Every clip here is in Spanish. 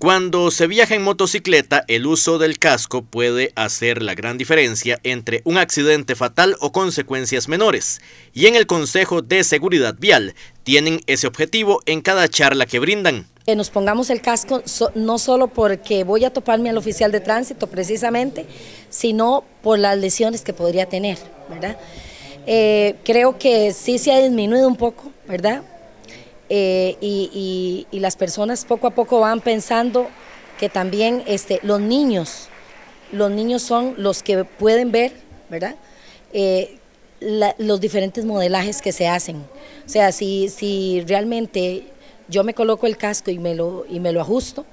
Cuando se viaja en motocicleta, el uso del casco puede hacer la gran diferencia entre un accidente fatal o consecuencias menores, y en el Consejo de Seguridad Vial tienen ese objetivo en cada charla que brindan. Que nos pongamos el casco no solo porque voy a toparme al oficial de tránsito precisamente, sino por las lesiones que podría tener, ¿verdad? Eh, creo que sí se ha disminuido un poco, ¿verdad? Eh, y, las personas poco a poco van pensando que también este, los niños, los niños son los que pueden ver, ¿verdad? Eh, los diferentes modelajes que se hacen. O sea, si, si realmente yo me coloco el casco y me lo, y me lo ajusto,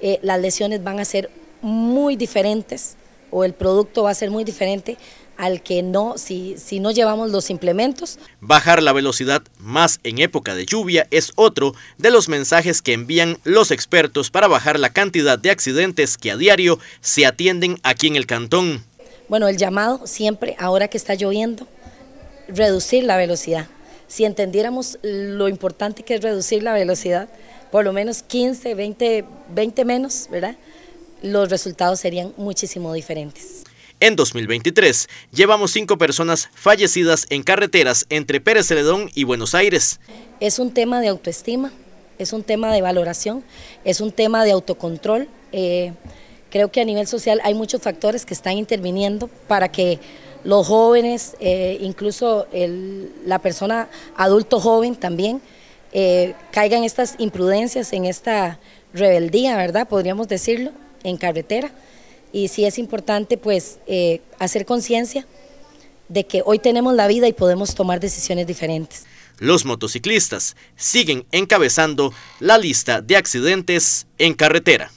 eh, las lesiones van a ser muy diferentes o el producto va a ser muy diferente al que no, si, si no llevamos los implementos. Bajar la velocidad más en época de lluvia es otro de los mensajes que envían los expertos para bajar la cantidad de accidentes que a diario se atienden aquí en el cantón. Bueno, el llamado siempre, ahora que está lloviendo, reducir la velocidad. Si entendiéramos lo importante que es reducir la velocidad, por lo menos 15, 20, 20 menos, ¿verdad? Los resultados serían muchísimo diferentes. En 2023, llevamos cinco personas fallecidas en carreteras entre Pérez Celedón y Buenos Aires. Es un tema de autoestima, es un tema de valoración, es un tema de autocontrol. Eh, creo que a nivel social hay muchos factores que están interviniendo para que los jóvenes, eh, incluso la persona adulto joven también, eh, caigan estas imprudencias, en esta rebeldía, ¿verdad? Podríamos decirlo, en carretera y sí es importante pues eh, hacer conciencia de que hoy tenemos la vida y podemos tomar decisiones diferentes. Los motociclistas siguen encabezando la lista de accidentes en carretera.